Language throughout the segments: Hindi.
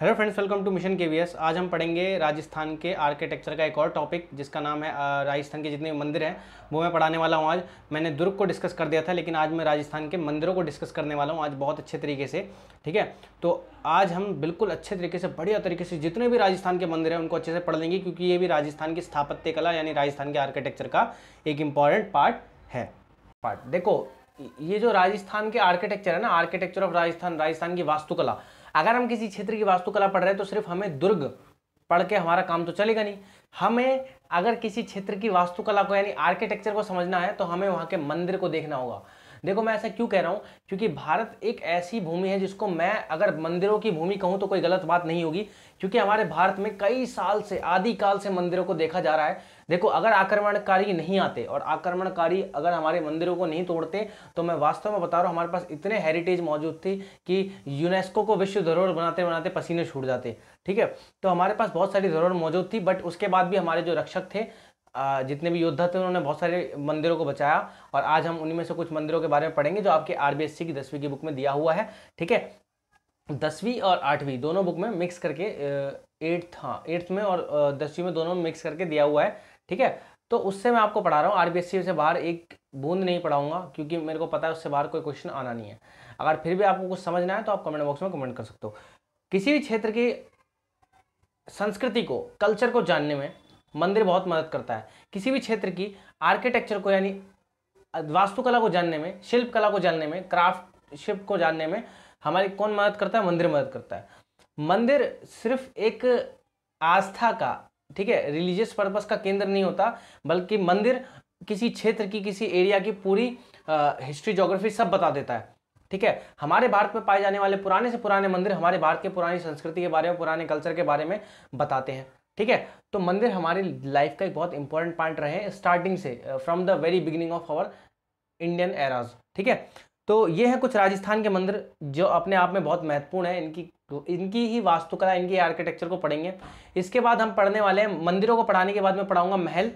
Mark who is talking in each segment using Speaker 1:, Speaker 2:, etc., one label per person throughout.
Speaker 1: hello friends welcome to mission के आज हम पढ़ेंगे राजस्थान के आर्किटेक्चर का एक और टॉपिक जिसका नाम है राजस्थान के जितने भी मंदिर हैं वो मैं पढ़ाने वाला हूँ आज मैंने दुर्ग को डिस्कस कर दिया था लेकिन आज मैं राजस्थान के मंदिरों को डिस्कस करने वाला हूँ आज बहुत अच्छे तरीके से ठीक है तो आज हम बिल्कुल अच्छे तरीके से बढ़िया तरीके से जितने भी राजस्थान के मंदिर हैं उनको अच्छे से पढ़ लेंगे क्योंकि ये भी राजस्थान की स्थापत्य कला यानी राजस्थान के आर्किटेक्चर का एक इम्पॉर्टेंट पार्ट है पार्ट देखो ये जो राजस्थान के आर्किटेक्चर है ना आर्किटेक्चर ऑफ राजस्थान राजस्थान की वास्तुकला अगर हम किसी क्षेत्र की वास्तुकला पढ़ रहे हैं तो सिर्फ हमें दुर्ग पढ़ के हमारा काम तो चलेगा नहीं हमें अगर किसी क्षेत्र की वास्तुकला को यानी आर्किटेक्चर को समझना है तो हमें वहाँ के मंदिर को देखना होगा देखो मैं ऐसा क्यों कह रहा हूँ क्योंकि भारत एक ऐसी भूमि है जिसको मैं अगर मंदिरों की भूमि कहूँ तो कोई गलत बात नहीं होगी क्योंकि हमारे भारत में कई साल से आदिकाल से मंदिरों को देखा जा रहा है देखो अगर आक्रमणकारी नहीं आते और आक्रमणकारी अगर हमारे मंदिरों को नहीं तोड़ते तो मैं वास्तव में बता रहा हूँ हमारे पास इतने हेरिटेज मौजूद थे कि यूनेस्को को विश्व धरोहर बनाते बनाते पसीने छूट जाते ठीक है तो हमारे पास बहुत सारी धरोहर मौजूद थी बट उसके बाद भी हमारे जो रक्षक थे जितने भी योद्धा थे उन्होंने बहुत सारे मंदिरों को बचाया और आज हम उनमें से कुछ मंदिरों के बारे में पढ़ेंगे जो आपके आरबीएससी की दसवीं की बुक में दिया हुआ है ठीक है दसवीं और आठवीं दोनों बुक में मिक्स करके एट्थ हाँ एट्थ में और दसवीं में दोनों में मिक्स करके दिया हुआ है ठीक है तो उससे मैं आपको पढ़ा रहा हूँ आरबीएससी से बाहर एक बूंद नहीं पढ़ाऊंगा क्योंकि मेरे को पता है उससे बाहर कोई क्वेश्चन आना नहीं है अगर फिर भी आपको कुछ समझना है तो आप कमेंट बॉक्स में कमेंट कर सकते हो किसी भी क्षेत्र की संस्कृति को कल्चर को जानने में मंदिर बहुत मदद करता है किसी भी क्षेत्र की आर्किटेक्चर को यानी वास्तुकला को जानने में शिल्प कला को जानने में क्राफ्ट शिल्प को जानने में हमारी कौन मदद करता है मंदिर मदद करता है मंदिर सिर्फ एक आस्था का ठीक है रिलीजियस पर्पस का केंद्र नहीं होता बल्कि मंदिर किसी क्षेत्र की किसी एरिया की पूरी हिस्ट्री जोग्राफी सब बता देता है ठीक है हमारे भारत में पाए जाने वाले पुराने से पुराने मंदिर हमारे भारत के पुरानी संस्कृति के बारे में पुराने कल्चर के बारे में बताते हैं ठीक है तो मंदिर हमारी लाइफ का एक बहुत इंपॉर्टेंट पॉइंट रहे हैं स्टार्टिंग से from the very beginning of our Indian eras ठीक है तो ये है कुछ राजस्थान के मंदिर जो अपने आप में बहुत महत्वपूर्ण है इनकी इनकी ही वास्तुकला इनकी आर्किटेक्चर को पढ़ेंगे इसके बाद हम पढ़ने वाले हैं मंदिरों को पढ़ाने के बाद मैं पढ़ाऊंगा महल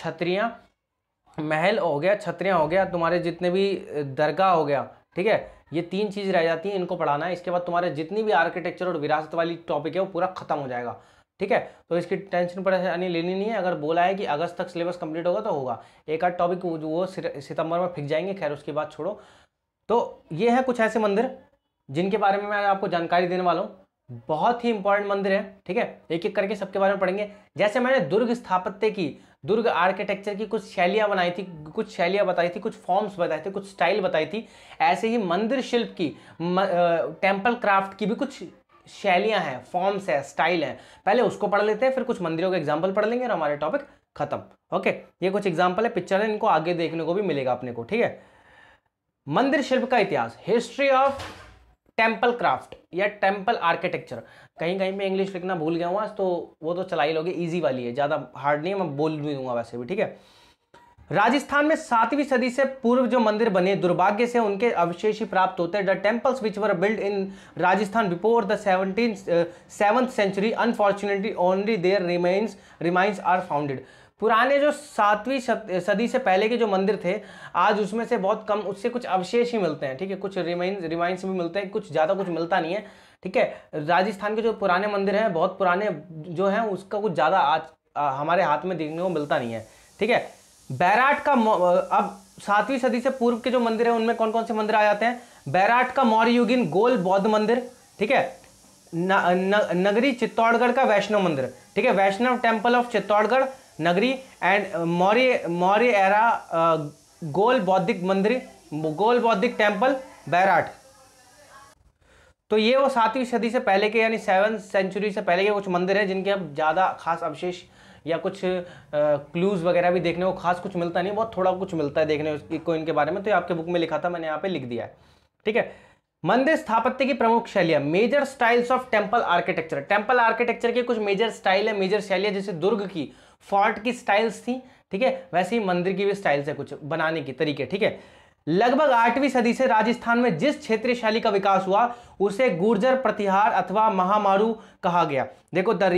Speaker 1: छतरियाँ महल हो गया छतरियाँ हो गया तुम्हारे जितने भी दरगाह हो गया ठीक है ये तीन चीज़ रह जाती हैं इनको पढ़ाना है इसके बाद तुम्हारे जितनी भी आर्किटेक्चर और विरासत वाली टॉपिक है वो पूरा खत्म हो जाएगा ठीक है तो इसकी टेंशन परेशानी लेनी नहीं है अगर बोला है कि अगस्त तक सिलेबस कंप्लीट होगा तो होगा एक आध टॉपिक वो सितंबर में फिक जाएंगे खैर उसके बाद छोड़ो तो ये है कुछ ऐसे मंदिर जिनके बारे में मैं आपको जानकारी देने वाला हूँ बहुत ही इंपॉर्टेंट मंदिर है ठीक है एक एक करके सबके बारे में पढ़ेंगे जैसे मैंने दुर्ग स्थापत्य की दुर्ग आर्किटेक्चर की कुछ शैलियाँ बनाई थी कुछ शैलियाँ बताई थी कुछ फॉर्म्स बताए थे कुछ स्टाइल बताई थी ऐसे ही मंदिर शिल्प की टेंपल टेम्पल क्राफ्ट की भी कुछ शैलियां हैं फॉर्म्स है स्टाइल है पहले उसको पढ़ लेते हैं फिर कुछ मंदिरों के एग्जाम्पल पढ़ लेंगे और हमारे टॉपिक खत्म ओके ये कुछ एग्जाम्पल है पिक्चर है इनको आगे देखने को भी मिलेगा अपने को ठीक है मंदिर शिल्प का इतिहास हिस्ट्री ऑफ टेम्पल क्राफ्ट या टेम्पल आर्किटेक्चर कहीं कहीं मैं इंग्लिश लिखना भूल गया हूँ आज तो वो तो चलाई लोगे ईजी वाली है ज़्यादा हार्ड नहीं है मैं बोल भी दूंगा वैसे भी ठीक है राजस्थान में सातवीं सदी से पूर्व जो मंदिर बने दुर्भाग्य से उनके अवशेष ही प्राप्त होते हैं the temples which were build in Rajasthan before the seventeen seventh century unfortunately only there remains remains are founded पुराने जो सातवीं सदी से पहले के जो मंदिर थे आज उसमें से बहुत कम उससे कुछ अवशेष ही मिलते हैं ठीक है कुछ रिमाइंस रिमाइंस भी मिलते हैं कुछ ज़्यादा कुछ मिलता नहीं है ठीक है राजस्थान के जो पुराने मंदिर हैं बहुत पुराने जो हैं उसका कुछ ज़्यादा आज आ, हमारे हाथ में देखने को मिलता नहीं है ठीक है बैराट का अब सातवीं सदी से पूर्व के जो मंदिर है उनमें कौन कौन से मंदिर आ जाते हैं बैराट का मौर्य गोल बौद्ध मंदिर ठीक है न, न, नगरी चित्तौड़गढ़ का वैष्णव मंदिर ठीक है वैष्णव temple of Chittorgarh Nagari and Maurya Maurya era गोल बौद्धिक मंदिर गोल बौद्धिक टेम्पल बैराट तो ये वो सातवीं सदी से पहले के यानी सेवन सेंचुरी से पहले के कुछ मंदिर हैं जिनके अब ज़्यादा खास अवशेष या कुछ क्लूज़ वगैरह भी देखने को खास कुछ मिलता नहीं बहुत थोड़ा कुछ मिलता है देखने को इनके बारे में तो आपके बुक में लिखा था मैंने यहाँ पे लिख दिया है ठीक है मंदिर स्थापत्य की प्रमुख शैलियां major styles of temple architecture temple architecture की कुछ मेजर स्टाइल है मेजर शैलियां जैसे दुर्ग की फोर्ट की स्टाइल्स थी ठीक है वैसे ही मंदिर की भी स्टाइल्स है कुछ बनाने की तरीके ठीक है लगभग आठवीं सदी से राजस्थान में जिस क्षेत्रीय शैली का विकास हुआ उसे गुर्जर प्रतिहार अथवा महामारू कहा गया देखो the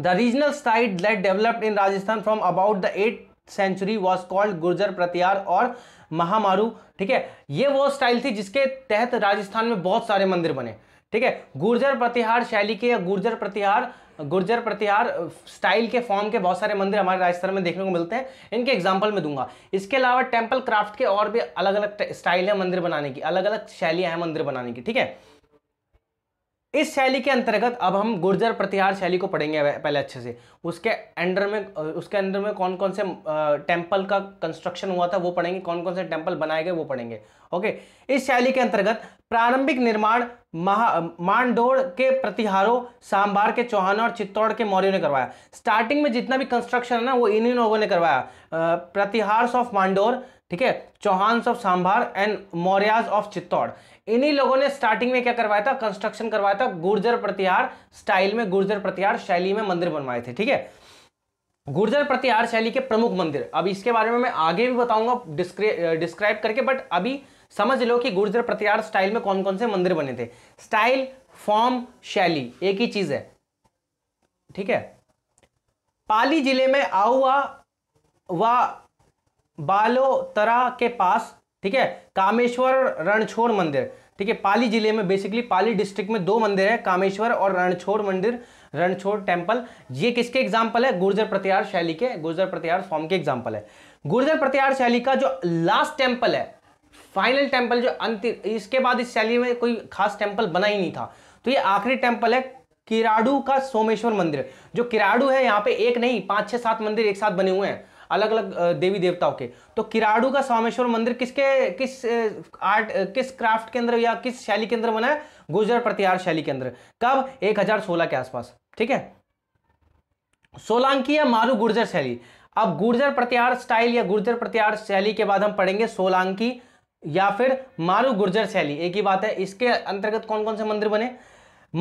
Speaker 1: the regional site that developed in Rajasthan from about the eight century was called Gurjar Pratihar और महामारू ठीक है ये वो स्टाइल थी जिसके तहत राजस्थान में बहुत सारे मंदिर बने ठीक है गुर्जर प्रतिहार शैली के या गुर्जर प्रतिहार गुर्जर प्रतिहार स्टाइल के फॉर्म के बहुत सारे मंदिर हमारे राजस्थान में देखने को मिलते हैं इनके एग्जाम्पल में दूंगा इसके अलावा टेम्पल क्राफ्ट के और भी अलग अलग स्टाइल है मंदिर बनाने की अलग अलग शैलियाँ हैं मंदिर बनाने की ठीक है इस शैली के अंतर्गत अब हम गुर्जर प्रतिहार शैली को पढ़ेंगे पहले अच्छे से उसके अंडर में उसके अंडर में कौन कौन से टेंपल का कंस्ट्रक्शन हुआ था वो पढ़ेंगे कौन कौन से टेंपल बनाए गए वो पढ़ेंगे ओके इस शैली के अंतर्गत प्रारंभिक निर्माण मांडोड़ के प्रतिहारों सांबार के चौहानों और चित्तौड़ के मौर्यों ने करवाया स्टार्टिंग में जितना भी कंस्ट्रक्शन है ना वो इन्हीं लोगों ने करवाया प्रतिहार्स ऑफ मांडोर ठीक है Chauhans of Sambhar and Mauryas of Chittor इन्हीं लोगों ने स्टार्टिंग में क्या करवाया था कंस्ट्रक्शन करवाया था गुर्जर प्रतिहार स्टाइल में गुर्जर प्रतिहार शैली में मंदिर बनवाए थे ठीक है गुर्जर प्रतिहार शैली के प्रमुख मंदिर अब इसके बारे में मैं आगे भी बताऊंगा डिस्क्राइब करके बट अभी समझ लो कि गुर्जर प्रतिहार स्टाइल में कौन कौन से मंदिर बने थे स्टाइल फॉर्म शैली एक ही चीज है ठीक है पाली जिले में आउआ व बालोतरा के पास ठीक है कामेश्वर रणछोड़ मंदिर ठीक है पाली जिले में बेसिकली पाली डिस्ट्रिक्ट में दो मंदिर है कामेश्वर और रणछोड़ मंदिर रणछोर टेम्पल ये किसके एग्जाम्पल है गुर्जर प्रत्यार शैली के गुर्जर प्रत्यार फॉर्म के एग्जाम्पल है गुर्जर प्रत्यार शैली का जो लास्ट टेम्पल है फाइनल टेम्पल जो अंतिम इसके बाद इस शैली में कोई खास टेम्पल बना ही नहीं था तो ये आखिरी टेम्पल है किराडू का सोमेश्वर मंदिर जो किराडू है यहाँ पे एक नहीं पांच छह सात मंदिर एक साथ बने हुए हैं अलग अलग देवी देवताओं के तो किराड़ू का सोमेश्वर मंदिर किसके किस आर्ट किस क्राफ्ट के अंदर या किस शैली के अंदर बना है गुर्जर प्रतिहार शैली के अंदर कब एक के आसपास ठीक है सोलांकी या मारू गुर्जर शैली अब गुर्जर प्रत्यार स्टाइल या गुर्जर प्रत्यार शैली के बाद हम पढ़ेंगे सोलांकी या फिर मारू गुर्जर शैली एक ही बात है इसके अंतर्गत कौन कौन से मंदिर बने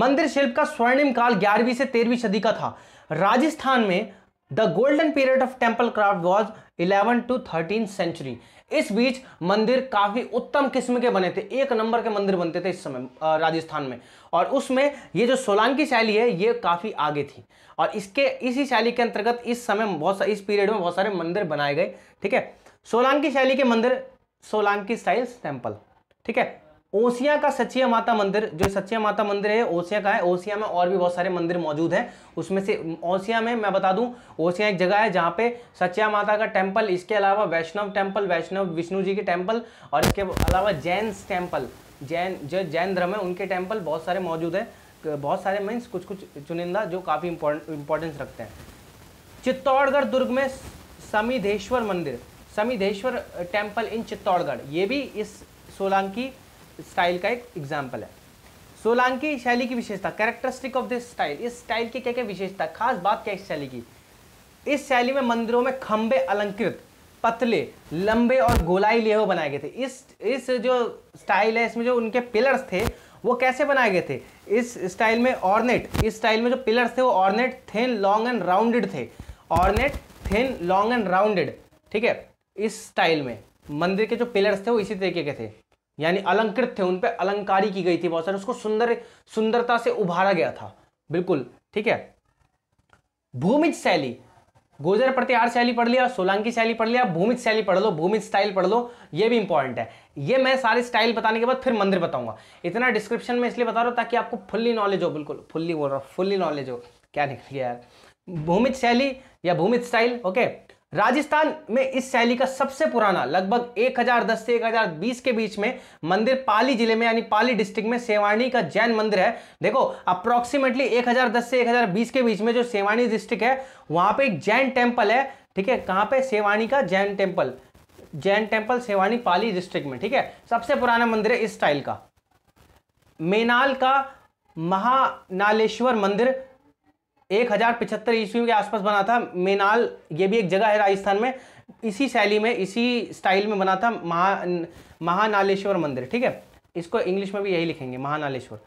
Speaker 1: मंदिर शिल्प का स्वर्णिम काल ग्यारहवीं से तेरहवीं सदी का था राजस्थान में the golden period of temple craft was eleven to thirteen century इस बीच मंदिर काफ़ी उत्तम किस्म के बने थे एक नंबर के मंदिर बनते थे इस समय राजस्थान में और उसमें ये जो सोलांकी शैली है ये काफ़ी आगे थी और इसके इसी शैली के अंतर्गत इस समय बहुत इस पीरियड में बहुत सारे मंदिर बनाए गए ठीक है सोलांकी शैली के मंदिर सोलांकी स्टाइल्स टेम्पल ठीक है ओसिया का सचिया माता मंदिर जो सचिया माता मंदिर है ओसिया का है ओसिया में और भी बहुत सारे मंदिर मौजूद हैं उसमें से ओसिया में मैं बता दूं ओसिया एक जगह है जहाँ पे सचिया माता का टेम्पल इसके अलावा वैष्णव टेम्पल वैष्णव विष्णु जी के टेम्पल और इसके अलावा जैन टेम्पल जैन जो जैन धर्म है उनके टेम्पल बहुत सारे मौजूद हैं बहुत सारे मीन्स कुछ कुछ चुनिंदा जो काफ़ी इंपॉर्टेंस रखते हैं चित्तौड़गढ़ दुर्ग में समिधेश्वर मंदिर समिधेश्वर टेम्पल इन चित्तौड़गढ़ ये भी इस सोलांकी स्टाइल का एक एग्जाम्पल है सोलांकी शैली की विशेषता कैरेक्टरिस्टिक ऑफ दिस स्टाइल इस स्टाइल की क्या क्या विशेषता खास बात क्या इस शैली की इस शैली में मंदिरों में खंबे अलंकृत पतले लंबे और गोलाई लिए हुए बनाए गए थे इस इस जो स्टाइल है इसमें जो उनके पिलर्स थे वो कैसे बनाए गए थे इस स्टाइल में ऑर्नेट इस स्टाइल में जो पिलर्स थे वो ornate thin long and rounded थे ornate thin long and rounded ठीक है इस स्टाइल में मंदिर के जो पिलर्स थे वो इसी तरीके के थे यानी अलंकृत थे उन पर अलंकारी की गई थी बहुत सारे उसको सुंदर सुंदरता से उभारा गया था बिल्कुल ठीक है भूमिज शैली गोजर प्रतिहार शैली पढ़ लिया सोलांकी शैली पढ़ लिया भूमिज शैली पढ़ लो भूमिज स्टाइल पढ़ लो ये भी इंपॉर्टेंट है ये मैं सारे स्टाइल बताने के बाद फिर मंदिर बताऊंगा इतना डिस्क्रिप्शन में इसलिए बता रहा हूँ ताकि आपको फुल्ली नॉलेज हो बिल्कुल फुल्ली बोल रहा हूँ फुल्ली नॉलेज हो क्या निकल गया यार भूमिज शैली या भूमिज स्टाइल ओके राजस्थान में इस शैली का सबसे पुराना लगभग 1010 से 1020 के बीच में मंदिर पाली जिले में यानी पाली डिस्ट्रिक्ट में सेवाणी का जैन मंदिर है देखो अप्रोक्सीमेटली 1010 से 1020 के बीच में जो सेवाणी डिस्ट्रिक्ट है वहां पे एक जैन टेम्पल है ठीक है कहाँ पे सेवाणी का Jain temple Jain temple Sewari Pali district में ठीक है सबसे पुराना मंदिर है इस स्टाइल का मेनाल का महानालेश्वर मंदिर एक हज़ार पिछहत्तर ईस्वी के आसपास बना था मेनाल ये भी एक जगह है राजस्थान में इसी शैली में इसी स्टाइल में बना था महा महानालेश्वर मंदिर ठीक है इसको इंग्लिश में भी यही लिखेंगे महानालेश्वर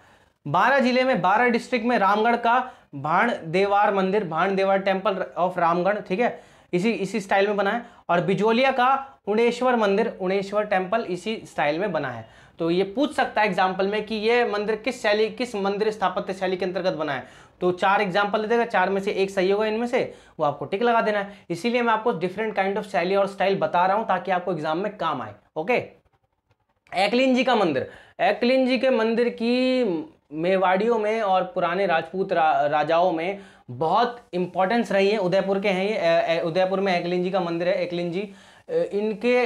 Speaker 1: बारह जिले में बारह डिस्ट्रिक्ट में रामगढ़ का भाण देवार मंदिर भाण देवार टेम्पल ऑफ रामगढ़ ठीक है इसी इसी स्टाइल में बना है और बिजोलिया का उणेश्वर मंदिर उणेश्वर टेम्पल इसी स्टाइल में बना है तो ये पूछ सकता है एग्जाम्पल में कि ये मंदिर किस शैली किस मंदिर स्थापत्य शैली के अंतर्गत बना है तो चार एग्जाम्पल दे देगा चार में से एक सही होगा इनमें से वो आपको टिक लगा देना है इसीलिए मैं आपको डिफरेंट काइंड ऑफ शैली और स्टाइल बता रहा हूँ ताकि आपको एग्जाम में काम आए ओके एकलिन जी का मंदिर एकलिन जी के मंदिर की मेवाड़ियों में और पुराने राजपूत रा, राजाओं में बहुत इंपॉर्टेंस रही है उदयपुर के हैं ये उदयपुर में एकलिन जी का मंदिर है एकलिन जी इनके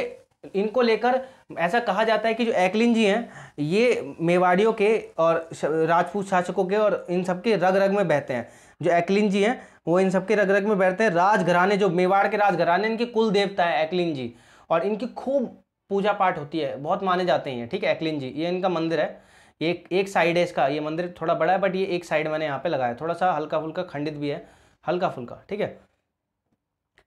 Speaker 1: इनको लेकर ऐसा कहा जाता है कि जो एकलिन जी हैं ये मेवाड़ियों के और राजपूत शासकों के और इन सबके रग रग में बहते हैं जो एकलिन जी हैं वो इन सबके रग रग में बहते हैं राजघराने जो मेवाड़ के राजघराने इनके कुल देवता है एकलिन जी और इनकी खूब पूजा पाठ होती है बहुत माने जाते हैं ठीक है एकलिन जी ये इनका मंदिर है एक एक साइड है इसका ये मंदिर थोड़ा बड़ा है बट ये एक साइड मैंने यहाँ पे लगाया थोड़ा सा हल्का फुल्का खंडित भी है हल्का फुल्का ठीक है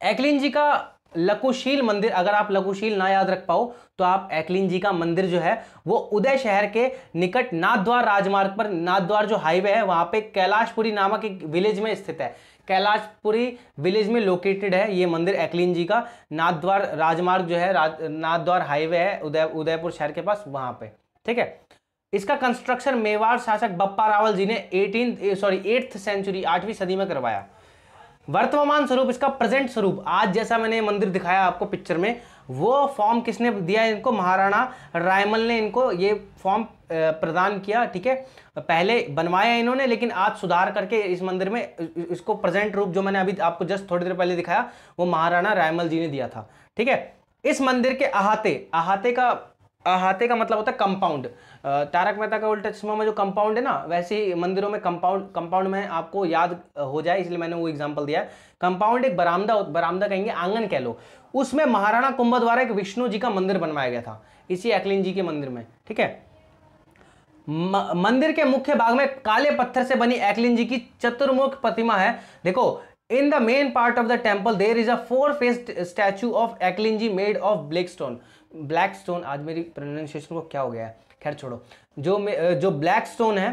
Speaker 1: एकलिन जी का लकुशील मंदिर अगर आप लकुशील ना याद रख पाओ तो आप एकलिन जी का मंदिर जो है वो उदय शहर के निकट नाथद्वार राजमार्ग पर नाथद्वार जो हाईवे है वहाँ पे कैलाशपुरी नामक एक विलेज में स्थित है कैलाशपुरी विलेज में लोकेटेड है ये मंदिर एकलिन जी का नाथद्वार राजमार्ग जो है राज, नाथद्वार हाईवे है उदय उदयपुर शहर के पास वहाँ पर ठीक है इसका कंस्ट्रक्शन मेवाड़ शासक बप्पा रावल जी ने एटीन सॉरी एट्थ सेंचुरी आठवीं सदी में करवाया वर्तमान स्वरूप इसका प्रेजेंट स्वरूप आज जैसा मैंने मंदिर दिखाया आपको पिक्चर में वो फॉर्म किसने दिया इनको महाराणा रायमल ने इनको ये फॉर्म प्रदान किया ठीक है पहले बनवाया इन्होंने लेकिन आज सुधार करके इस मंदिर में इसको प्रेजेंट रूप जो मैंने अभी आपको जस्ट थोड़ी देर पहले दिखाया वो महाराणा रायमल जी ने दिया था ठीक है इस मंदिर के अहाते अहाते का अहाते का मतलब होता है कंपाउंड तारक मेहता का उल्टा चश्मा में जो कंपाउंड है ना वैसे ही मंदिरों में कंपाउंड कंपाउंड में आपको याद हो जाए इसलिए मैंने वो एग्जांपल दिया कंपाउंड एक बरामदा बरामदा कहेंगे आंगन कह लो उसमें महाराणा कुंभ द्वारा एक विष्णु जी का मंदिर बनवाया गया था इसी अखिलिन जी के मंदिर में ठीक है मंदिर के मुख्य भाग में काले पत्थर से बनी एक्लिन जी की चतुर्मुख प्रतिमा है देखो in the main part of the temple there is a four faced statue of Ekling ji made of black stone black stone आज मेरी प्रोनाउंसिएशन को क्या हो गया है खैर छोड़ो जो जो ब्लैक स्टोन है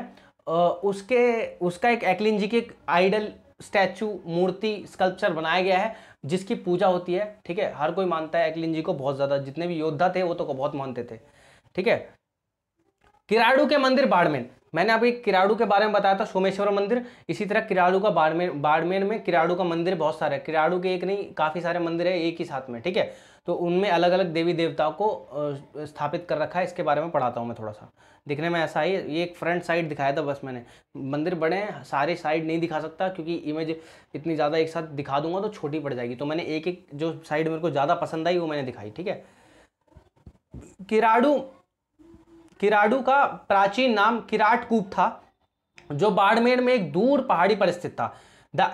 Speaker 1: उसके उसका एक एक्लिन जी के एक आइडल स्टैचू मूर्ति स्कल्पचर बनाया गया है जिसकी पूजा होती है ठीक है हर कोई मानता है एक्लिन जी को बहुत ज़्यादा जितने भी योद्धा थे वो तो को बहुत मानते थे ठीक है किराड़ू के मंदिर बाड़मेर मैंने अभी किराड़ू के बारे में बताया था सोमेश्वर मंदिर इसी तरह किराड़ू का बाड़मेर बाड़मेर में किराड़ू का मंदिर बहुत सारा है किराड़ू के एक नहीं काफ़ी सारे मंदिर है एक ही साथ में ठीक है तो उनमें अलग अलग देवी देवताओं को स्थापित कर रखा है इसके बारे में पढ़ाता हूँ मैं थोड़ा सा दिखने में ऐसा ही ये एक फ्रंट साइड दिखाया था बस मैंने मंदिर बड़े हैं सारे साइड नहीं दिखा सकता क्योंकि इमेज इतनी ज़्यादा एक साथ दिखा दूंगा तो छोटी पड़ जाएगी तो मैंने एक एक जो साइड मेरे को ज़्यादा पसंद आई वो मैंने दिखाई ठीक है किराड़ू किराडू का प्राचीन नाम किराटकूप था जो बाड़मेर में एक दूर पहाड़ी पर स्थित था the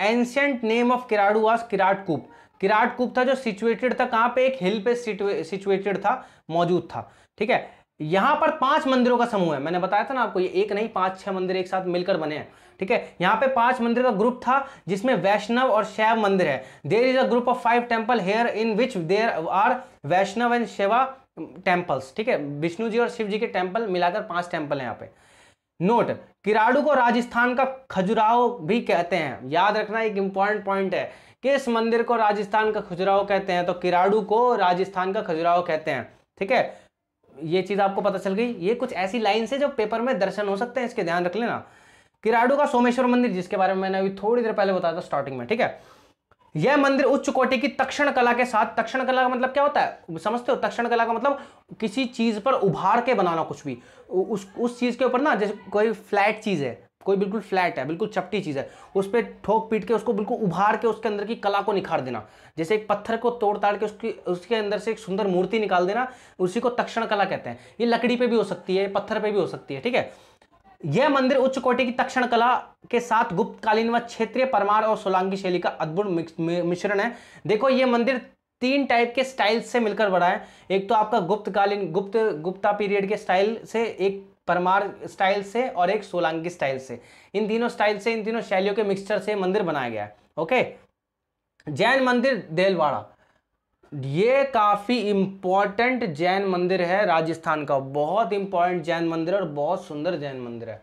Speaker 1: ancient name of Kiradu was Kiratkoop Kiratkoop था जो सिचुएटेड था कहाँ पे एक हिल पे सिचुएटेड था मौजूद था ठीक है यहाँ पर पांच मंदिरों का समूह है मैंने बताया था ना आपको ये एक नहीं पांच छह मंदिर एक साथ मिलकर बने हैं ठीक है यहाँ पे पांच मंदिर का ग्रुप था जिसमें वैष्णव और शैव मंदिर है there is a group of five temple here in which there are Vaishnav and Shaiva temples ठीक है विष्णु जी और शिव जी के टेम्पल मिलाकर पांच टेम्पल हैं यहाँ पे नोट किराड़ू को राजस्थान का खजुराहो भी कहते हैं याद रखना एक इंपॉर्टेंट पॉइंट है कि इस मंदिर को राजस्थान का खजुराहो कहते हैं तो किराड़ू को राजस्थान का खजुराहो कहते हैं ठीक है ये चीज़ आपको पता चल गई ये कुछ ऐसी लाइन है जो पेपर में दर्शन हो सकते हैं इसके ध्यान रख लेना किराड़ू का सोमेश्वर मंदिर जिसके बारे में मैंने अभी थोड़ी देर पहले बताया था स्टार्टिंग में ठीक है यह मंदिर उच्च कोटि की तक्षण कला के साथ तक्षण कला का मतलब क्या होता है समझते हो तक्षण कला का मतलब किसी चीज़ पर उभार के बनाना कुछ भी उस उस चीज़ के ऊपर ना जैसे कोई फ्लैट चीज़ है कोई बिल्कुल फ्लैट है बिल्कुल चपटी चीज़ है उस पर ठोक पीट के उसको बिल्कुल उभार के उसके अंदर की कला को निखार देना जैसे एक पत्थर को तोड़ ताड़ के उसकी उसके अंदर से एक सुंदर मूर्ति निकाल देना उसी को तक्षण कला कहते हैं ये लकड़ी पे भी हो सकती है पत्थर पे भी हो सकती है ठीक है यह मंदिर उच्च कोटि की तक्षण कला के साथ गुप्तकालीन व क्षेत्रीय परमार और सोलांगी शैली का अद्भुत मिश्रण है देखो ये मंदिर तीन टाइप के स्टाइल से मिलकर बड़ा है एक तो आपका गुप्तकालीन गुप्त गुप्ता पीरियड के स्टाइल से एक परमार स्टाइल से और एक सोलांगी स्टाइल से इन तीनों स्टाइल से इन तीनों शैलियों के मिक्सचर से मंदिर बनाया गया है ओके जैन मंदिर देलवाड़ा ये काफ़ी इम्पॉर्टेंट जैन मंदिर है राजस्थान का बहुत इम्पॉर्टेंट जैन मंदिर है और बहुत सुंदर जैन मंदिर है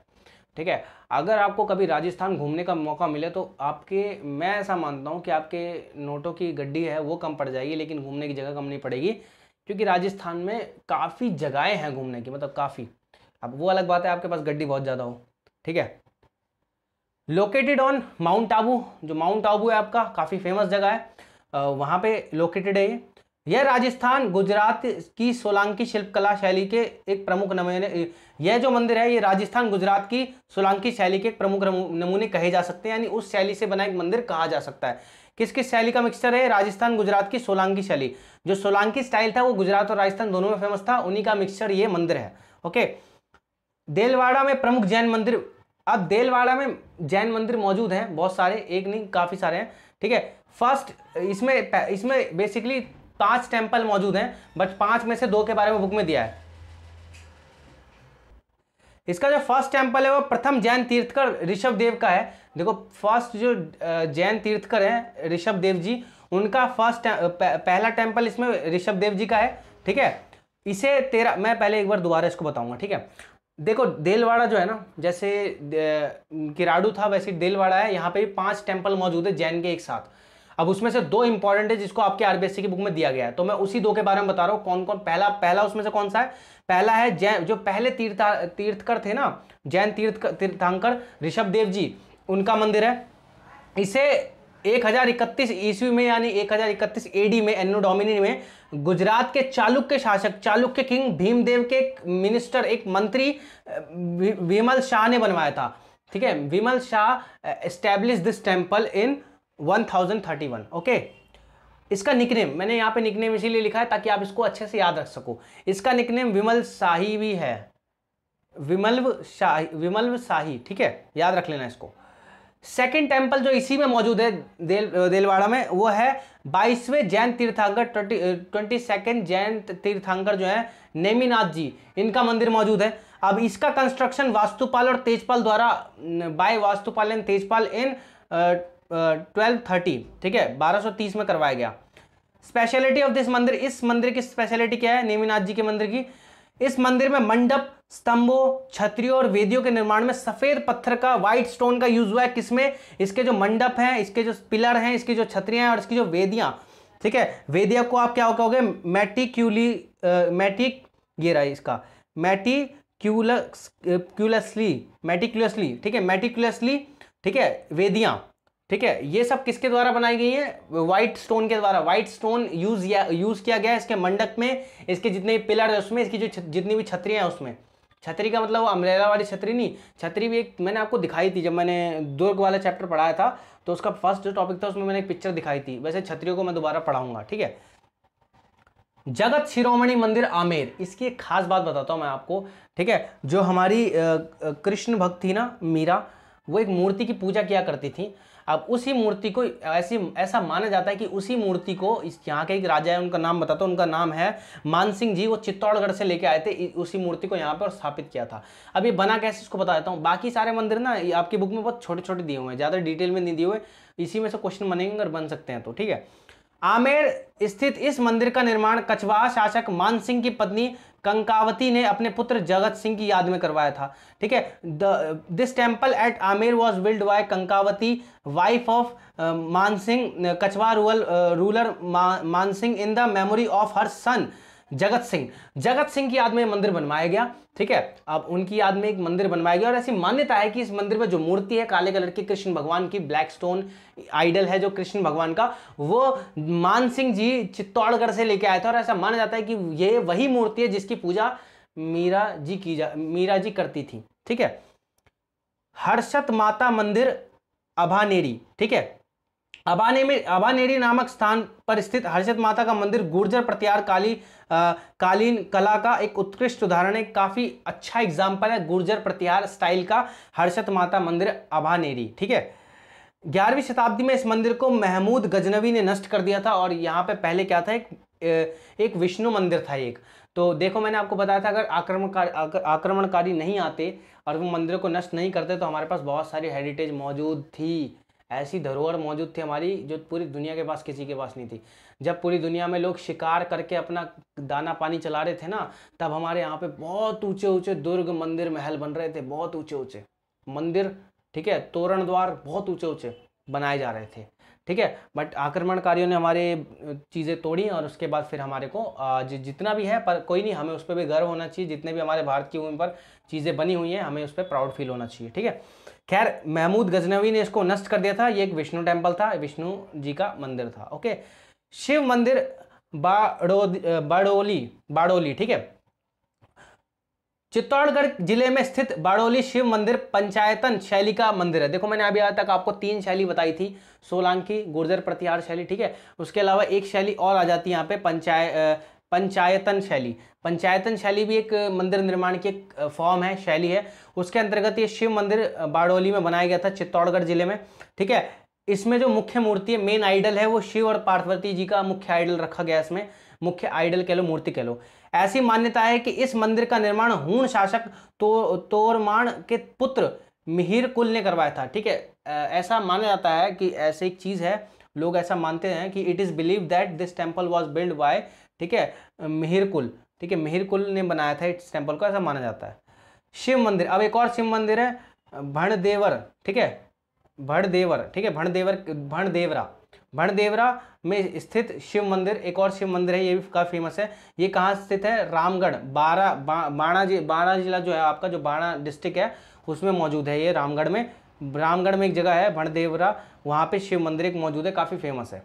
Speaker 1: ठीक है अगर आपको कभी राजस्थान घूमने का मौका मिले तो आपके मैं ऐसा मानता हूँ कि आपके नोटों की गड्डी है वो कम पड़ जाएगी लेकिन घूमने की जगह कम नहीं पड़ेगी क्योंकि राजस्थान में काफ़ी जगहें हैं घूमने की मतलब काफ़ी अब वो अलग बात है आपके पास गड्डी बहुत ज़्यादा हो ठीक है लोकेटेड ऑन माउंट आबू जो माउंट आबू है आपका काफ़ी फेमस जगह है वहाँ पे लोकेटेड है यह राजस्थान गुजरात की सोलांकी शिल्पकला शैली के एक प्रमुख नमूने यह जो मंदिर है ये राजस्थान गुजरात की सोलांकी शैली के एक प्रमुख नमूने कहे जा सकते हैं यानी उस शैली से बना एक मंदिर कहा जा सकता है किस किस शैली का मिक्सचर है राजस्थान गुजरात की सोलांकी शैली जो सोलांकी स्टाइल था वो गुजरात और राजस्थान दोनों में फेमस था उन्हीं का मिक्सचर ये मंदिर है ओके देलवाड़ा में प्रमुख जैन मंदिर अब देलवाड़ा में जैन मंदिर मौजूद हैं बहुत सारे एक नहीं काफ़ी सारे हैं ठीक है फर्स्ट इसमें इसमें बेसिकली पांच टेम्पल मौजूद हैं बट पांच में से दो के बारे में बुक में दिया है इसका जो फर्स्ट टेम्पल है वो प्रथम जैन तीर्थकर ऋषभ देव का है देखो फर्स्ट जो जैन तीर्थकर हैं ऋषभ देव जी उनका फर्स्ट पहला टेम्पल इसमें ऋषभ देव जी का है ठीक है इसे तेरा मैं पहले एक बार दोबारा इसको बताऊंगा ठीक है देखो देलवाड़ा जो है ना जैसे किराड़ू था वैसे देलवाड़ा है यहाँ पे भी पांच टेम्पल मौजूद है जैन के एक साथ अब उसमें से दो इंपॉर्टेंट है जिसको आपके आरबीएससी की बुक में दिया गया है तो मैं उसी दो के बारे में बता रहा हूँ कौन कौन पहला पहला उसमें से कौन सा है पहला है जैन जो पहले तीर्थ तीर्थकर थे ना जैन तीर्थ तीर्थांकर ऋषभ देव जी उनका मंदिर है इसे एक हजार इकतीस ईस्वी में यानी एक हजार इकतीस एडी में एनो डोमिनी में गुजरात के चालुक्य शासक चालुक्य किंग भीमदेव के एक मिनिस्टर एक मंत्री विमल शाह ने बनवाया था ठीक है Vimal Shah establish this temple in 1031 okay इसका निकनेम मैंने यहाँ पे निकनेम इसीलिए लिखा है ताकि आप इसको अच्छे से याद रख सको इसका निकनेम विमल शाही भी है विमल शाही विमल शाही ठीक है याद रख लेना इसको सेकेंड टेम्पल जो इसी में मौजूद है देल देलवाड़ा में वो है बाईसवें जैन तीर्थांकर twenty twenty second Jain tirthankar जो है नेमीनाथ जी इनका मंदिर मौजूद है अब इसका कंस्ट्रक्शन वास्तुपाल और तेजपाल द्वारा by Vastupal and Tejpal in twelve thirty ठीक है बारह तीस में करवाया गया स्पेशलिटी ऑफ दिस मंदिर इस मंदिर की स्पेशलिटी क्या है नेमीनाथ जी के मंदिर की इस मंदिर में मंडप स्तंभों छत्रियों और वेदियों के निर्माण में सफेद पत्थर का व्हाइट स्टोन का यूज हुआ है किसमें इसके जो मंडप हैं इसके जो पिलर हैं इसकी जो छत्रियां हैं और इसकी जो वेदियां ठीक है वेदिया को आप क्या हो कहोगे मैटिक्यूली मैटिक ये रहा इसका मैटिक्यूलस क्यूलसली मैटिक्यूलसली ठीक है मैटिक्यूलसली ठीक है वेदियां ठीक है ये सब किसके द्वारा बनाई गई है व्हाइट स्टोन के द्वारा व्हाइट स्टोन यूज या यूज किया गया है इसके मंडप में इसके जितने भी पिलर है उसमें इसकी जो जितनी भी छतरी है उसमें छतरी का मतलब अम्ब्रेला वाली छतरी नहीं छतरी भी एक मैंने आपको दिखाई थी जब मैंने दुर्ग वाला चैप्टर पढ़ाया था तो उसका फर्स्ट जो टॉपिक था उसमें मैंने एक पिक्चर दिखाई थी वैसे छतरियों को मैं दोबारा पढ़ाऊंगा ठीक है जगत शिरोमणि मंदिर आमेर इसकी एक खास बात बताता हूँ मैं आपको ठीक है जो हमारी कृष्ण भक्त थी ना मीरा वो एक मूर्ति की पूजा किया करती थी अब उसी मूर्ति को ऐसी ऐसा माना जाता है कि उसी मूर्ति को इस यहाँ के एक राजा है उनका नाम बताता हूँ उनका नाम है मानसिंह जी वो चित्तौड़गढ़ से लेके आए थे उसी मूर्ति को यहाँ पर स्थापित किया था अब ये बना कैसे इसको बता देता हूँ बाकी सारे मंदिर ना आपकी बुक में बहुत छोटे छोटे दिए हुए हैं ज़्यादा डिटेल में नहीं दिए हुए इसी में से क्वेश्चन बनेंगे अगर बन सकते हैं तो ठीक है आमेर स्थित इस मंदिर का निर्माण कछवाहा शासक मानसिंह की पत्नी कंकावती ने अपने पुत्र जगत सिंह की याद में करवाया था ठीक है this temple at Amer was build by Kankavati wife of Mansingh Kachhwa ruler Mansingh in the memory of her son Jagat Singh जगत सिंह की याद में मंदिर बनवाया गया ठीक है अब उनकी याद में एक मंदिर बनवाया गया और ऐसी मान्यता है कि इस मंदिर में जो मूर्ति है काले कलर की कृष्ण भगवान की ब्लैक स्टोन आइडल है जो कृष्ण भगवान का वो मान सिंह जी चित्तौड़गढ़ से लेके आया था और ऐसा माना जाता है कि ये वही मूर्ति है जिसकी पूजा मीरा जी की जा मीरा जी करती थी ठीक है हर्षत माता मंदिर अभानेरी ठीक है अबाने में अबानेरी नामक स्थान पर स्थित हर्षद माता का मंदिर गुर्जर प्रत्यार काली आ, कालीन कला का एक उत्कृष्ट उदाहरण है काफ़ी अच्छा एग्जाम्पल है गुर्जर प्रत्यार स्टाइल का हर्षद माता मंदिर अबानेरी ठीक है ग्यारहवीं शताब्दी में इस मंदिर को महमूद गजनवी ने नष्ट कर दिया था और यहाँ पे पहले क्या था एक एक विष्णु मंदिर था एक तो देखो मैंने आपको बताया था अगर आक्रमणकारी आक्रमणकारी नहीं आते और वो मंदिर को नष्ट नहीं करते तो हमारे पास बहुत सारी हेरिटेज मौजूद थी ऐसी धरोहर मौजूद थी हमारी जो पूरी दुनिया के पास किसी के पास नहीं थी जब पूरी दुनिया में लोग शिकार करके अपना दाना पानी चला रहे थे ना तब हमारे यहाँ पे बहुत ऊंचे ऊंचे दुर्ग मंदिर महल बन रहे थे बहुत ऊंचे ऊंचे मंदिर ठीक है तोरण द्वार बहुत ऊंचे ऊंचे बनाए जा रहे थे ठीक है बट आक्रमणकारियों ने हमारे चीज़ें तोड़ी और उसके बाद फिर हमारे को जि, जितना भी है पर कोई नहीं हमें उस पर भी गर्व होना चाहिए जितने भी हमारे भारत की भूमि पर चीज़ें बनी हुई हैं हमें उस पर प्राउड फील होना चाहिए ठीक है खैर महमूद गजनवी ने इसको नष्ट कर दिया था ये एक विष्णु टेम्पल था विष्णु जी का मंदिर था ओके शिव मंदिर बाड़ोली बाड़ोली ठीक है चित्तौड़गढ़ जिले में स्थित बाड़ोली शिव मंदिर पंचायतन शैली का मंदिर है देखो मैंने अभी आज तक आपको तीन शैली बताई थी सोलांकी गुर्जर प्रतिहार शैली ठीक है उसके अलावा एक शैली और आ जाती है यहाँ पे पंचायत पंचायतन शैली पंचायतन शैली भी एक मंदिर निर्माण की एक फॉर्म है शैली है उसके अंतर्गत ये शिव मंदिर बाड़ोली में बनाया गया था चित्तौड़गढ़ जिले में ठीक है इसमें जो मुख्य मूर्ति है मेन आइडल है वो शिव और पार्वती जी का मुख्य आइडल रखा गया इसमें मुख्य आइडल कह लो मूर्ति कह लो ऐसी मान्यता है कि इस मंदिर का निर्माण हूण शासक तो, तोरमाण के पुत्र मिहिर कुल ने करवाया था ठीक है ऐसा माना जाता है कि ऐसी एक चीज़ है लोग ऐसा मानते हैं कि it is believe that this temple was build by ठीक है कुल ठीक है कुल ने बनाया था इस टेम्पल को ऐसा माना जाता है शिव मंदिर अब एक और शिव मंदिर है भणदेवर ठीक है भणदेवर ठीक है भणदेवर भणदेवरा भणदेवरा में स्थित शिव मंदिर एक और शिव मंदिर है ये भी काफ़ी फेमस है ये कहाँ स्थित है रामगढ़ बारा बा, बाणा जी बाणा जिला जो है आपका जो बाणा डिस्ट्रिक्ट है उसमें मौजूद है ये रामगढ़ में रामगढ़ में एक जगह है भणदेवरा वहाँ पे शिव मंदिर एक मौजूद है काफ़ी फेमस है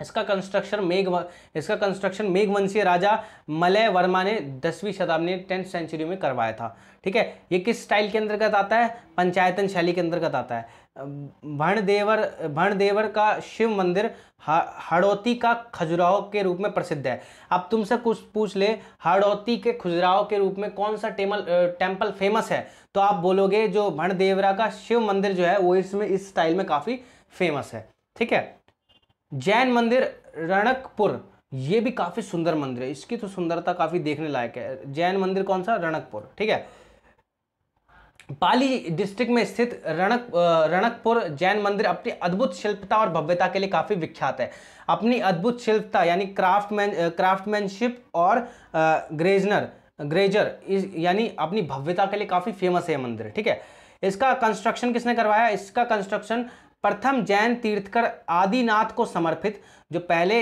Speaker 1: इसका कंस्ट्रक्शन मेघ इसका कंस्ट्रक्शन मेघवंशीय राजा मलय वर्मा ने दसवीं शताब्दी टेंथ सेंचुरी में करवाया था ठीक है ये किस स्टाइल के अंतर्गत आता है पंचायतन शैली के अंतर्गत आता है भणदेवर भणदेवर का शिव मंदिर हड़ौती का खजुराहो के रूप में प्रसिद्ध है अब तुमसे कुछ पूछ ले हड़ौती के खजुराहो के रूप में कौन सा टेमल टेम्पल फेमस है तो आप बोलोगे जो भणदेवरा का शिव मंदिर जो है वो इसमें इस स्टाइल में काफ़ी फेमस है ठीक है जैन मंदिर रणकपुर ये भी काफ़ी सुंदर मंदिर है इसकी तो सुंदरता काफ़ी देखने लायक है जैन मंदिर कौन सा रणकपुर ठीक है पाली डिस्ट्रिक्ट में स्थित रणक रणकपुर जैन मंदिर अपनी अद्भुत शिल्पता और भव्यता के लिए काफ़ी विख्यात है अपनी अद्भुत शिल्पता यानी क्राफ्टमैन क्राफ्टमैनशिप और ग्रेजनर ग्रेजर इस यानी अपनी भव्यता के लिए काफ़ी फेमस है मंदिर ठीक है इसका कंस्ट्रक्शन किसने करवाया इसका कंस्ट्रक्शन प्रथम जैन तीर्थकर आदिनाथ को समर्पित जो पहले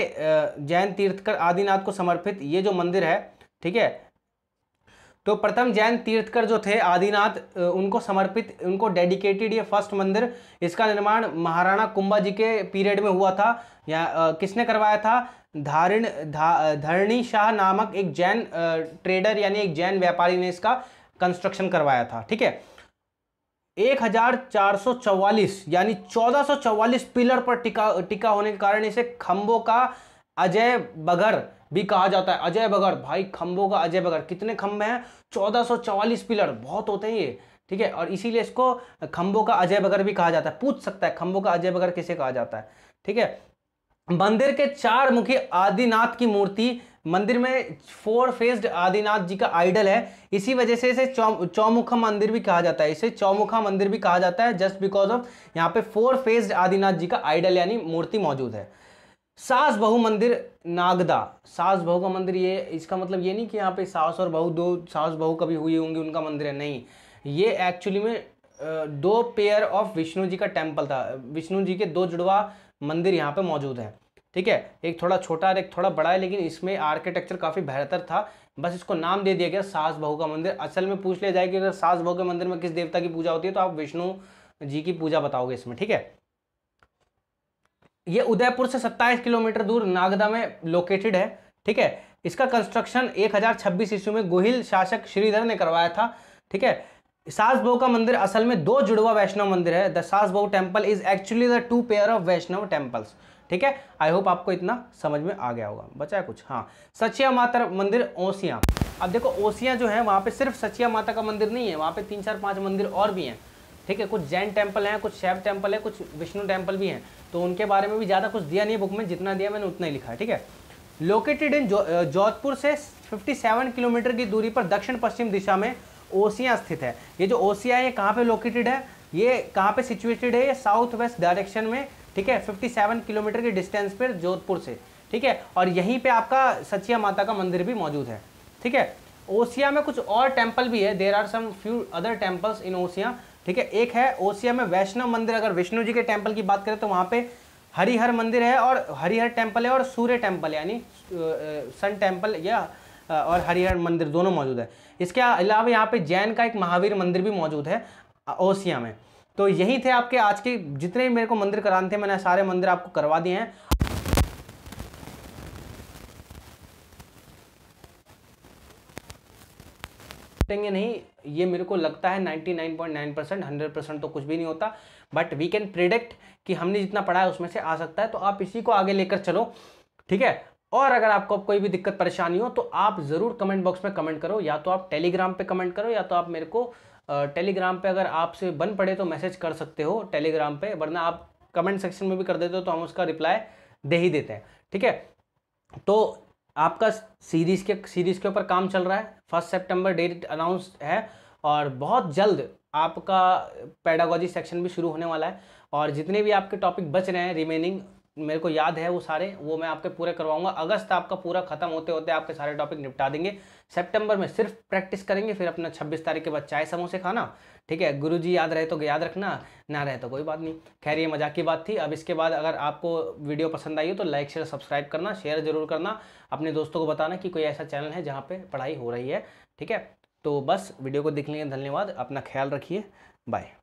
Speaker 1: जैन तीर्थकर आदिनाथ को समर्पित ये जो मंदिर है ठीक है तो प्रथम जैन तीर्थकर जो थे आदिनाथ उनको समर्पित उनको डेडिकेटेड ये फर्स्ट मंदिर इसका निर्माण महाराणा कुंभा जी के पीरियड में हुआ था या किसने करवाया था धारण धा धरणी शाह नामक एक जैन ट्रेडर यानी एक जैन व्यापारी ने इसका कंस्ट्रक्शन करवाया था ठीक है 1444 यानी 1444 पिलर पर टिका टिका होने के कारण इसे खंबों का अजय बगर भी कहा जाता है अजय बगर भाई खंबों का अजय बगर कितने खंबे हैं 1444 पिलर बहुत होते हैं ये ठीक है और इसीलिए इसको खंबों का अजय बगर भी कहा जाता है पूछ सकता है खंबों का अजय बगर किसे कहा जाता है ठीक है मंदिर के चार मुखी आदिनाथ की मूर्ति मंदिर में फोर फेस्ड आदिनाथ जी का आइडल है इसी वजह से इसे चौ चौमुखा मंदिर भी कहा जाता है इसे चौमुखा मंदिर भी कहा जाता है जस्ट बिकॉज ऑफ यहाँ पे फोर फेस्ड आदिनाथ जी का आइडल यानी मूर्ति मौजूद है सास बहु मंदिर नागदा सास बहू का मंदिर ये इसका मतलब ये नहीं कि यहाँ पे सास और बहू दो सास बहू कभी हुई होंगी उनका मंदिर है नहीं ये एक्चुअली में दो पेयर ऑफ विष्णु जी का टेम्पल था विष्णु जी के दो जुड़वा मंदिर यहाँ पे मौजूद है ठीक है एक थोड़ा छोटा और एक थोड़ा बड़ा है लेकिन इसमें आर्किटेक्चर काफ़ी बेहतर था बस इसको नाम दे दिया गया सास बहू का मंदिर असल में पूछ लिया जाए कि अगर सास बहू के मंदिर में किस देवता की पूजा होती है तो आप विष्णु जी की पूजा बताओगे इसमें ठीक है ये उदयपुर से 27 किलोमीटर दूर नागदा में लोकेटेड है ठीक है इसका कंस्ट्रक्शन 1026 ईस्वी में गोहिल शासक श्रीधर ने करवाया था ठीक है सास बहू का मंदिर असल में दो जुड़वा वैष्णव मंदिर है the Saas Bahu temple is actually the two pair of Vaishnav temples ठीक है आई होप आपको इतना समझ में आ गया होगा बचा है कुछ हाँ सचिया माता मंदिर ओसिया अब देखो ओसिया जो है वहाँ पे सिर्फ सचिया माता का मंदिर नहीं है वहाँ पे तीन चार पांच मंदिर और भी हैं ठीक है कुछ जैन टेम्पल हैं कुछ शैव टेम्पल है कुछ विष्णु टेम्पल भी हैं तो उनके बारे में भी ज़्यादा कुछ दिया नहीं बुक में जितना दिया मैंने उतना ही लिखा है ठीक है लोकेटेड इन जोधपुर से फिफ्टी किलोमीटर की दूरी पर दक्षिण पश्चिम दिशा में ओसिया स्थित है ये जो ओसिया है ये कहाँ पर लोकेटेड है ये कहाँ पर सिचुएटेड है ये साउथ वेस्ट डायरेक्शन में ठीक है 57 किलोमीटर के डिस्टेंस पर जोधपुर से ठीक है और यहीं पे आपका सचिया माता का मंदिर भी मौजूद है ठीक है ओसिया में कुछ और टेम्पल भी है there are some few other temples in Osian ठीक है एक है ओसिया में वैष्णव मंदिर अगर विष्णु जी के टेम्पल की बात करें तो वहाँ पर हरिहर मंदिर है और हरिहर टेम्पल है और सूर्य टेम्पल यानी सन टेम्पल या और हरिहर मंदिर दोनों मौजूद है इसके अलावा यहाँ पे जैन का एक महावीर मंदिर भी मौजूद है ओसिया में तो यही थे आपके आज के जितने भी मेरे को मंदिर कराने थे मैंने सारे मंदिर आपको करवा दिए हैं नहीं ये मेरे को लगता है 99.9 परसेंट हंड्रेड परसेंट तो कुछ भी नहीं होता बट वी कैन प्रिडिक्ट कि हमने जितना पढ़ा है उसमें से आ सकता है तो आप इसी को आगे लेकर चलो ठीक है और अगर आपको कोई भी दिक्कत परेशानी हो तो आप ज़रूर कमेंट बॉक्स में कमेंट करो या तो आप टेलीग्राम पे कमेंट करो या तो आप मेरे को टेलीग्राम पे अगर आपसे बन पड़े तो मैसेज कर सकते हो टेलीग्राम पे वरना आप कमेंट सेक्शन में भी कर देते हो तो हम उसका रिप्लाई दे ही देते हैं ठीक है तो आपका सीरीज़ के सीरीज़ के ऊपर काम चल रहा है फर्स्ट सेप्टेम्बर डेट अनाउंस है और बहुत जल्द आपका पैडागोजी सेक्शन भी शुरू होने वाला है और जितने भी आपके टॉपिक बच रहे हैं रिमेनिंग मेरे को याद है वो सारे वो मैं आपके पूरे करवाऊंगा अगस्त आपका पूरा खत्म होते होते आपके सारे टॉपिक निपटा देंगे सितंबर में सिर्फ प्रैक्टिस करेंगे फिर अपना 26 तारीख के बाद चाय समोसे खाना ठीक है गुरु जी याद रहे तो याद रखना ना रहे तो कोई बात नहीं खैर ये मजाक की बात थी अब इसके बाद अगर आपको वीडियो पसंद आई हो तो लाइक शेयर सब्सक्राइब करना शेयर जरूर करना अपने दोस्तों को बताना कि कोई ऐसा चैनल है जहाँ पर पढ़ाई हो रही है ठीक है तो बस वीडियो को देखने के धन्यवाद अपना ख्याल रखिए बाय